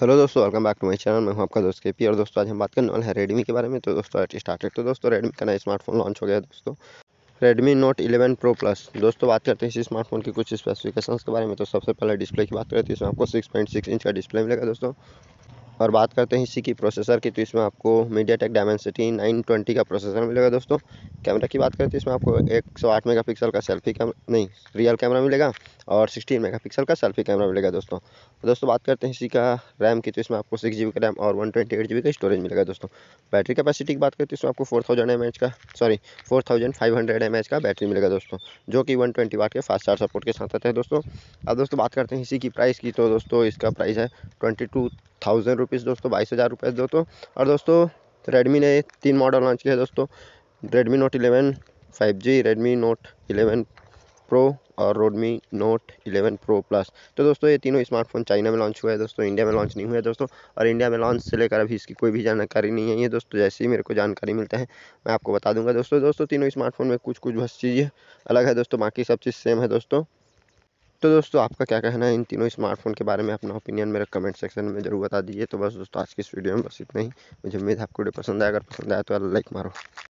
hello दोस्तों welcome back to my channel मैं हूं आपका दोस्त के पी और दोस्तों आज हम बात करने वाले हैं रेडमी के बारे में तो दोस्तों आज स्टार्टेड तो दोस्तों रेडमी का नया स्मार्टफोन लॉन्च हो गया दोस्तों रेडमी नोट 11 प्रो प्लस दोस्तों बात करते हैं इस स्मार्टफोन की कुछ स्पेसिफिकेशंस के बारे में तो सबसे पहले डिस्प्ले की बात करते हैं तो इसमें आपको सिक्स इंच का डिस्प्ले मिलेगा दोस्तों और बात करते हैं इसी की प्रोसेसर की तो इसमें आपको MediaTek Dimensity nine twenty का प्रोसेसर मिलेगा दोस्तों कैमरा की बात करते हैं इसमें आपको एक सौ आठ मेगा पिक्सल का सेल्फी कैमरा नहीं रियल कैमरा मिलेगा और सिक्सटीन मेगा पिक्सल का सेल्फी कैमरा मिलेगा दोस्तों तो दोस्तों बात करते हैं इसी का रैम की तो इसमें आपको सिक्स जी का रैम और वन ट्वेंटी एट जी का स्टोरेज मिलेगा दोस्तों बैटरी कैपेसिटी की बात करते हैं इसमें आपको फोर थाउजेंड एम एच का sorry four thousand five hundred M H का बैटरी मिलेगा दोस्तों जो कि वन ट्वेंटी के फास्ट चार्ज सपोर्ट के साथ आते है दोस्तों अब दोस्तों बात करते हैं इसी की प्राइस की तो दोस्तों इसका प्राइस है ट्वेंटी टू थाउजेंड रुपीज़ दोस्तों बाईस हज़ार रुपये दोस्तों और दोस्तों रेडमी ने तीन मॉडल लॉन्च किया है दोस्तों Redmi note eleven five G Redmi note eleven pro और Redmi note eleven pro plus तो दोस्तों ये तीनों स्मार्टफोन चाइना में लॉन्च हुआ है दोस्तों इंडिया में लॉन्च नहीं हुआ है दोस्तों और इंडिया में लॉन्च से लेकर अभी इसकी कोई भी जानकारी नहीं है ये दोस्तों जैसे ही मेरे को जानकारी मिलता है मैं आपको बता दूंगा दोस्तों दोस्तों तीनों स्मार्टफोन में कुछ कुछ बस चीज़ें अलग है दोस्तों बाकी सब चीज़ सेम है दोस्तों तो दोस्तों आपका क्या कहना है इन तीनों स्मार्टफोन के बारे में अपना ओपिनियन मेरे कमेंट सेक्शन में जरूर बता दीजिए तो बस दोस्तों आज की इस वीडियो में बस इतना ही मुझे उम्मीद आपको वीडियो पसंद आया अगर पसंद आया तो लाइक मारो